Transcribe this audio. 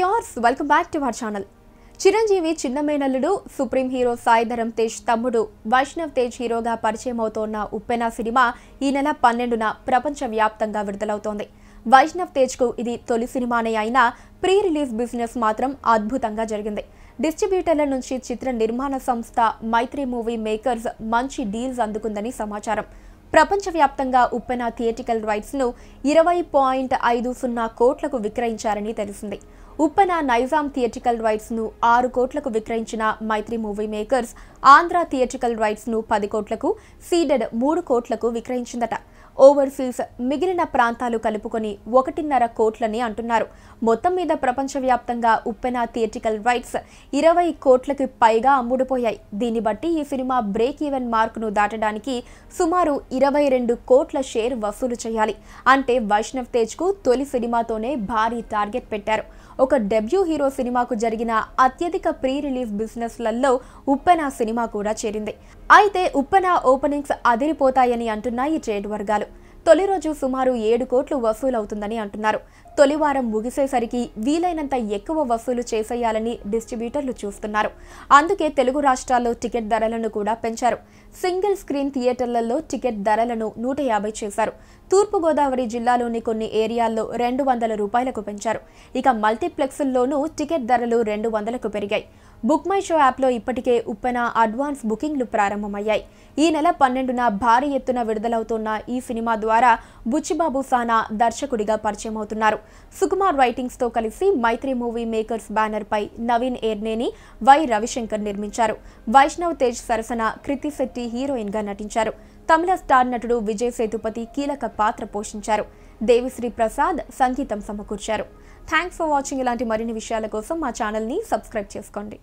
viewers welcome back to our channel Chiranjeevi చిన్నమేనల్లుడు supreme hero Sai Dharam Tej తమ్ముడు వైష్ణవ్ తేజ్ హీరోగా పరిచయం అవుతోన్న ఉప్పెన సినిమా ఈ నెల పన్నెండున ప్రపంచవ్యాప్తంగా విడుదలవుతోంది వైష్ణవ్ తేజ్కు ఇది తొలి సినిమానే అయినా ప్రీ రిలీజ్ బిజినెస్ మాత్రం అద్భుతంగా జరిగింది డిస్ట్రిబ్యూటర్ల నుంచి చిత్ర నిర్మాణ సంస్థ మైత్రి మూవీ మేకర్స్ మంచి డీల్స్ అందుకుందని సమాచారం ప్రపంచవ్యాప్తంగా ఉప్పెన థియేటికల్ ను ఇరవై పాయింట్ ఐదు సున్నా కోట్లకు విక్రయించారని తెలిసింది ఉప్పెన నైజాం థియేటికల్ ను ఆరు కోట్లకు విక్రయించిన Mythri movie makers Andhra theatrical ను పది కోట్లకు సీడెడ్ మూడు కోట్లకు విక్రయించిందట ఓవర్సీస్ మిగిలిన ప్రాంతాలు కలుపుకొని ఒకటిన్నర కోట్లని అంటున్నారు మొత్తం మీద ప్రపంచవ్యాప్తంగా ఉప్పెన థియేటికల్ రైట్స్ ఇరవై కోట్లకి పైగా అమ్ముడుపోయాయి దీన్ని బట్టి ఈ సినిమా బ్రేక్ ఈవెన్ మార్కును దాటడానికి సుమారు ఇరవై రెండు కోట్ల షేర్ వసూలు చేయాలి అంటే వైష్ణవ్ తేజ్కు తొలి సినిమాతోనే భారీ టార్గెట్ పెట్టారు ఒక డెబ్యూ హీరో సినిమాకు జరిగిన అత్యధిక ప్రీ బిజినెస్ బిజినెస్లలో ఉప్పెన సినిమా కూడా చేరింది అయితే ఉప్పెన ఓపెనింగ్స్ అదిరిపోతాయని అంటున్నాయి ఈ ట్రేడ్ వర్గాలు తొలి రోజు సుమారు ఏడు కోట్లు వసూలవుతుందని అంటున్నారు తొలివారం ముగిసేసరికి వీలైనంత ఎక్కువ వసూలు చేసేయాలని డిస్ట్రిబ్యూటర్లు చూస్తున్నారు అందుకే తెలుగు రాష్ట్రాల్లో టికెట్ ధరలను కూడా పెంచారు సింగిల్ స్క్రీన్ థియేటర్లలో టికెట్ ధరలను నూట యాభై చేశారు తూర్పుగోదావరి జిల్లాలోని కొన్ని ఏరియాల్లో రెండు వందల రూపాయలకు పెంచారు ఇక మల్టీప్లెక్స్ల్లోనూ టికెట్ ధరలు రెండు వందలకు పెరిగాయి బుక్ మై షో యాప్లో ఇప్పటికే ఉప్పెన అడ్వాన్స్ బుకింగ్లు ప్రారంభమయ్యాయి ఈ నెల పన్నెండున భారీ ఎత్తున విడుదలవుతున్న ఈ సినిమా ద్వారా ద్వారా బుచ్చిబాబు సానా దర్శకుడిగా పరిచయం అవుతున్నారు సుకుమార్ తో కలిసి మైత్రి మూవీ మేకర్స్ బ్యానర్ పై నవీన్ ఎర్నేని వై రవిశంకర్ నిర్మించారు వైష్ణవ్ తేజ్ సరసన కృతి శెట్టి గా నటించారు తమిళ స్టార్ నటుడు విజయ్ సేతుపతి కీలక పాత్ర పోషించారు దేవిశ్రీ ప్రసాద్ సంగీతం సమకూర్చారు థ్యాంక్స్ ఫర్ వాచింగ్ ఇలాంటి మరిన్ని విషయాల కోసం మా ఛానల్ని సబ్స్క్రైబ్ చేసుకోండి